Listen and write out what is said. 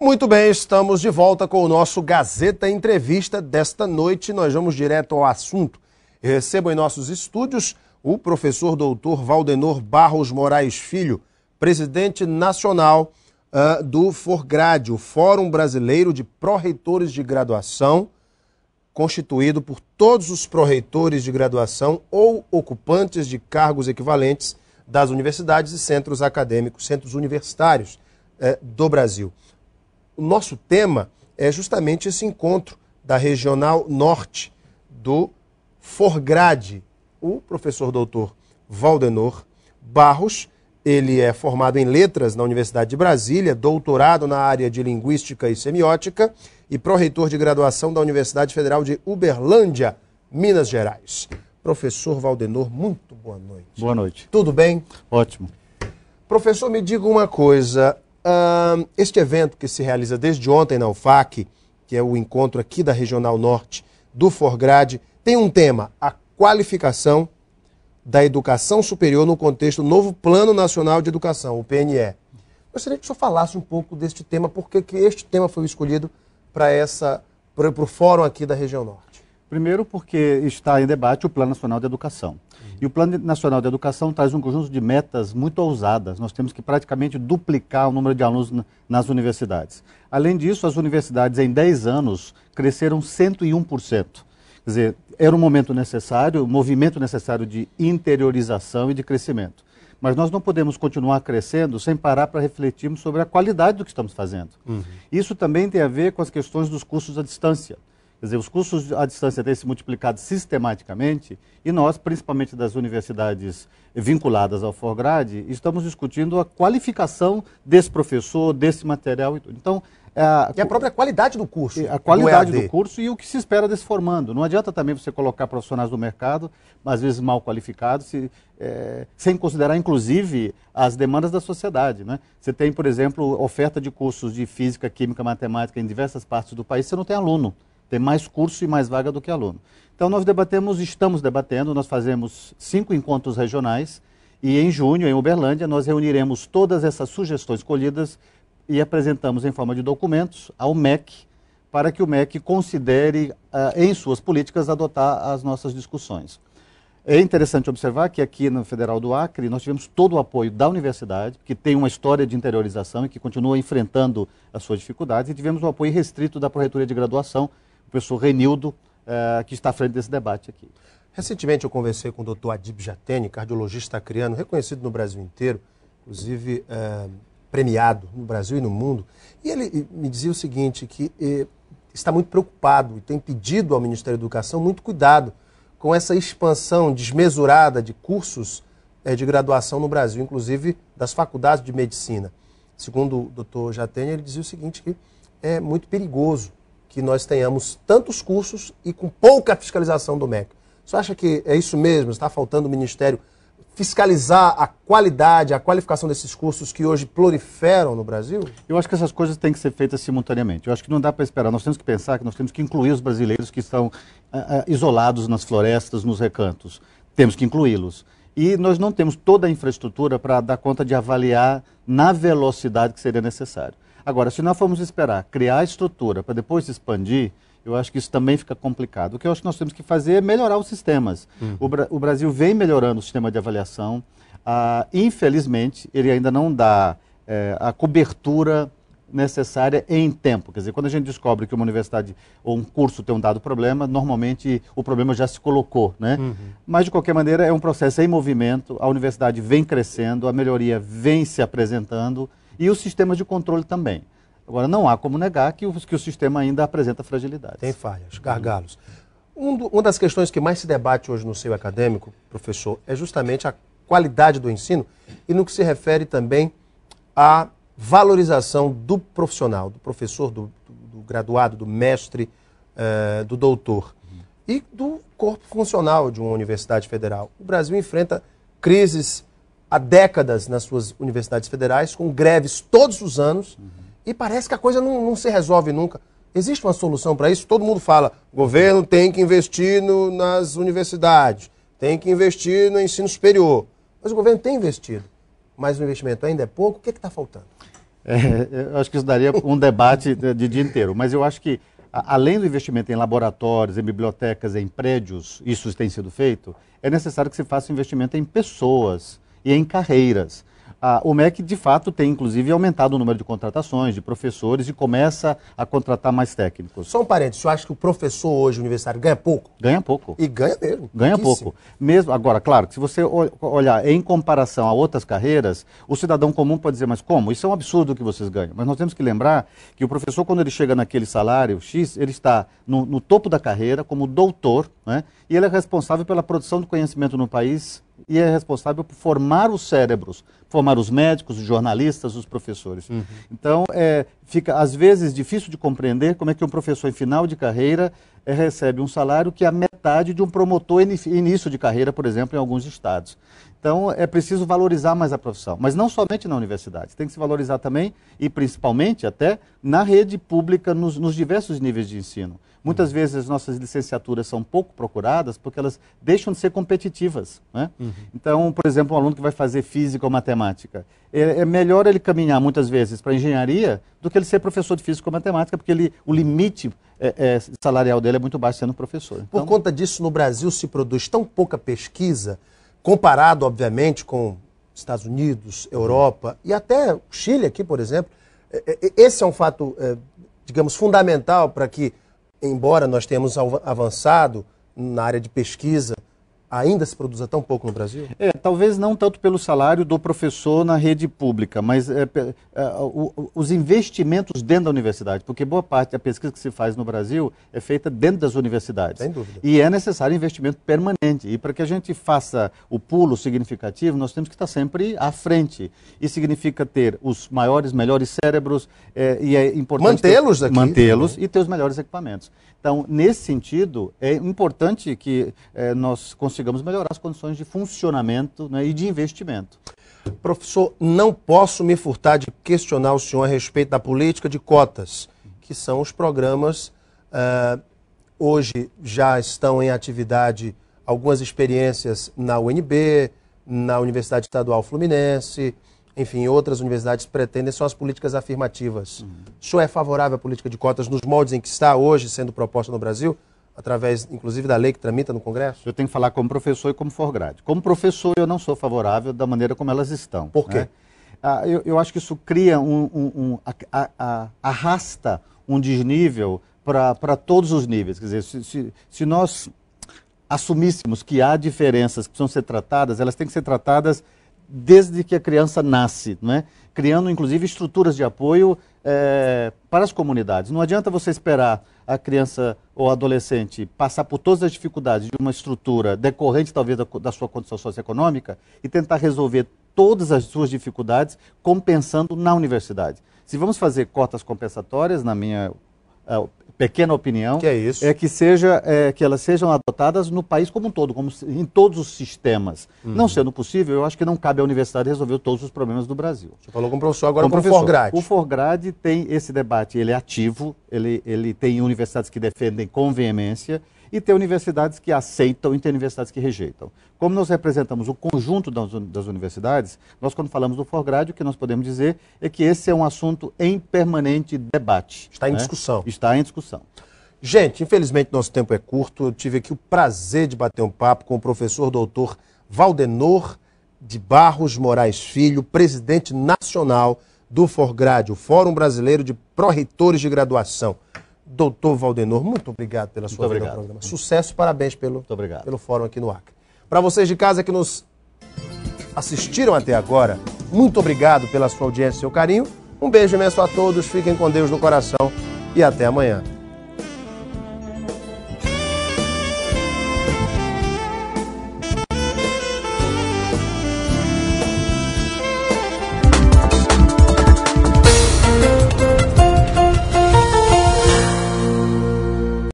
Muito bem, estamos de volta com o nosso Gazeta Entrevista desta noite. Nós vamos direto ao assunto. recebo em nossos estúdios o professor doutor Valdenor Barros Moraes Filho, presidente nacional uh, do FORGRADE, o Fórum Brasileiro de Proreitores de Graduação, constituído por todos os proreitores de graduação ou ocupantes de cargos equivalentes das universidades e centros acadêmicos, centros universitários eh, do Brasil. O nosso tema é justamente esse encontro da Regional Norte do Forgrade. O professor doutor Valdenor Barros, ele é formado em Letras na Universidade de Brasília, doutorado na área de Linguística e Semiótica e pró-reitor de graduação da Universidade Federal de Uberlândia, Minas Gerais. Professor Valdenor, muito boa noite. Boa noite. Tudo bem? Ótimo. Professor, me diga uma coisa. Uh, este evento que se realiza desde ontem na UFAC, que é o encontro aqui da Regional Norte do Forgrade, tem um tema, a qualificação da educação superior no contexto do novo Plano Nacional de Educação, o PNE. Gostaria que o senhor falasse um pouco deste tema, por que este tema foi escolhido para essa para o fórum aqui da região norte. Primeiro, porque está em debate o Plano Nacional de Educação. Uhum. E o Plano Nacional de Educação traz um conjunto de metas muito ousadas. Nós temos que praticamente duplicar o número de alunos nas universidades. Além disso, as universidades em 10 anos cresceram 101%. Quer dizer, era um momento necessário, um movimento necessário de interiorização e de crescimento. Mas nós não podemos continuar crescendo sem parar para refletirmos sobre a qualidade do que estamos fazendo. Uhum. Isso também tem a ver com as questões dos cursos à distância. Quer dizer, os cursos à distância têm se multiplicado sistematicamente e nós, principalmente das universidades vinculadas ao Forgrade, estamos discutindo a qualificação desse professor, desse material. Então, é a, e a própria qualidade do curso. A qualidade do, do, curso e o que se espera desse formando. Não adianta também você colocar profissionais do mercado, às vezes mal qualificados, se, é, sem considerar, inclusive, as demandas da sociedade. Né? Você tem, por exemplo, oferta de cursos de física, química, matemática em diversas partes do país, você não tem aluno. Tem mais curso e mais vaga do que aluno. Então nós debatemos, estamos debatendo, nós fazemos cinco encontros regionais e em junho, em Uberlândia, nós reuniremos todas essas sugestões colhidas e apresentamos em forma de documentos ao MEC, para que o MEC considere ah, em suas políticas adotar as nossas discussões. É interessante observar que aqui no Federal do Acre nós tivemos todo o apoio da universidade, que tem uma história de interiorização e que continua enfrentando as suas dificuldades, e tivemos o apoio restrito da Corretoria de Graduação, professor Renildo, eh, que está à frente desse debate aqui. Recentemente eu conversei com o doutor Adib Jatene, cardiologista acreano, reconhecido no Brasil inteiro, inclusive eh, premiado no Brasil e no mundo. E ele me dizia o seguinte, que eh, está muito preocupado e tem pedido ao Ministério da Educação muito cuidado com essa expansão desmesurada de cursos de graduação no Brasil, inclusive das faculdades de medicina. Segundo o doutor Jatene, ele dizia o seguinte, que é muito perigoso que nós tenhamos tantos cursos e com pouca fiscalização do MEC. Você acha que é isso mesmo? Está faltando o Ministério fiscalizar a qualidade, a qualificação desses cursos que hoje proliferam no Brasil? Eu acho que essas coisas têm que ser feitas simultaneamente. Eu acho que não dá para esperar. Nós temos que pensar que nós temos que incluir os brasileiros que estão ah, ah, isolados nas florestas, nos recantos. Temos que incluí-los. E nós não temos toda a infraestrutura para dar conta de avaliar na velocidade que seria necessário. Agora, se nós formos esperar criar a estrutura para depois se expandir, eu acho que isso também fica complicado. O que eu acho que nós temos que fazer é melhorar os sistemas. Uhum. O, Bra o, Brasil vem melhorando o sistema de avaliação. Ah, infelizmente, ele ainda não dá é, a cobertura necessária em tempo. Quer dizer, quando a gente descobre que uma universidade ou um curso tem um dado problema, normalmente o problema já se colocou, né? Uhum. Mas, de qualquer maneira, é um processo em movimento, a universidade vem crescendo, a melhoria vem se apresentando e os sistemas de controle também. Agora, não há como negar que o, que o sistema ainda apresenta fragilidades. Tem falhas, gargalos. Um do, uma das questões que mais se debate hoje no seio acadêmico, professor, é justamente a qualidade do ensino e no que se refere também à valorização do profissional, do professor, do, do, do graduado, do mestre, eh, do doutor e do corpo funcional de uma universidade federal. O Brasil enfrenta crises há décadas nas suas universidades federais, com greves todos os anos, uhum. e parece que a coisa não, não se resolve nunca. Existe uma solução para isso? Todo mundo fala: o governo tem que investir no, nas universidades, tem que investir no ensino superior. Mas o governo tem investido, mas o investimento ainda é pouco. O que é está faltando? É, é, eu acho que isso daria um debate de dia inteiro, mas eu acho que além do investimento em laboratórios, em bibliotecas, em prédios, isso tem sido feito, é necessário que se faça investimento em pessoas, e em carreiras. Ah, o MEC, de fato, tem inclusive aumentado o número de contratações, de professores e começa a contratar mais técnicos. Só um parênteses, eu acho que o professor hoje universitário ganha pouco? Ganha pouco. E ganha mesmo. Ganha pouco. Mesmo, agora, claro, que se você olhar em comparação a outras carreiras, o cidadão comum pode dizer, mas como? Isso é um absurdo que vocês ganham. Mas nós temos que lembrar que o professor, quando ele chega naquele salário X, ele está no, no topo da carreira como doutor, né? e ele é responsável pela produção do conhecimento no país e é responsável por formar os cérebros, formar os médicos, os jornalistas, os professores. Uhum. Então, é, fica às vezes difícil de compreender como é que um professor em final de carreira é, recebe um salário que é a metade de um promotor in, início de carreira, por exemplo, em alguns estados. Então, é preciso valorizar mais a profissão, mas não somente na universidade. Tem que se valorizar também, e principalmente até, na rede pública, nos, nos diversos níveis de ensino. Muitas uhum. vezes as nossas licenciaturas são pouco procuradas porque elas deixam de ser competitivas. Né? Uhum. Então, por exemplo, um aluno que vai fazer física ou matemática, é, é melhor ele caminhar muitas vezes para engenharia do que ele ser professor de física ou matemática, porque ele, o limite é, é, salarial dele é muito baixo sendo professor. Então, por conta disso, no Brasil se produz tão pouca pesquisa comparado, obviamente, com Estados Unidos, Europa e até Chile aqui, por exemplo, é, é, é, esse é um fato, digamos, fundamental para que, embora nós tenhamos avançado na área de pesquisa ainda se produza tão pouco no Brasil? É, talvez não tanto pelo salário do professor na rede pública, mas é, é, o, os investimentos dentro da universidade, porque boa parte da pesquisa que se faz no Brasil é feita dentro das universidades. Sem dúvida. E é necessário investimento permanente. E para que a gente faça o pulo significativo, nós temos que estar sempre à frente. e significa ter os maiores, melhores cérebros é, e é importante mantê-los aqui, mantê-los né? e ter os melhores equipamentos. Então, nesse sentido, é importante que é, nós consigamos consigamos melhorar as condições de funcionamento né, e de investimento. Professor, não posso me furtar de questionar o senhor a respeito da política de cotas, que são os programas. Uh, hoje já estão em atividade algumas experiências na UNB, na Universidade Estadual Fluminense, enfim, outras universidades pretendem, são as políticas afirmativas. Uhum. O senhor é favorável à política de cotas nos moldes em que está hoje sendo proposta no Brasil? através, inclusive, da lei que tramita no Congresso? Eu tenho que falar como professor e como forgrade. Como professor, eu não sou favorável da maneira como elas estão. Por quê? Né? Ah, eu, eu, acho que isso cria um, um, um a, a, a, arrasta um desnível para todos os níveis. Quer dizer, se, se, se nós assumíssemos que há diferenças que precisam ser tratadas, elas têm que ser tratadas desde que a criança nasce, né? criando inclusive estruturas de apoio é, para as comunidades. Não adianta você esperar a criança ou adolescente passar por todas as dificuldades de uma estrutura decorrente talvez da, da sua condição socioeconômica e tentar resolver todas as suas dificuldades compensando na universidade. Se vamos fazer cotas compensatórias, na minha pequena opinião, que é, isso. é que seja é, que elas sejam adotadas no país como um todo, como em todos os sistemas. Uhum. Não sendo possível, eu acho que não cabe à universidade resolver todos os problemas do Brasil. Você falou com o professor agora com, com o Forgrade. O Forgrade tem esse debate, ele é ativo, ele, ele tem universidades que defendem com veemência e ter universidades que aceitam e ter universidades que rejeitam. Como nós representamos o conjunto das universidades, nós quando falamos do forgrado, o que nós podemos dizer é que esse é um assunto em permanente debate. Está em né? discussão. Está em discussão. Gente, infelizmente nosso tempo é curto. Eu tive aqui o prazer de bater um papo com o professor doutor Valdenor de Barros Moraes Filho, presidente nacional do Forgrade, o Fórum Brasileiro de Pró-Reitores de Graduação. Doutor Valdenor, muito obrigado pela sua muito programa. Sucesso, parabéns pelo, pelo fórum aqui no Acre. Para vocês de casa que nos assistiram até agora, muito obrigado pela sua audiência e seu carinho. Um beijo imenso a todos, fiquem com Deus no coração e até amanhã.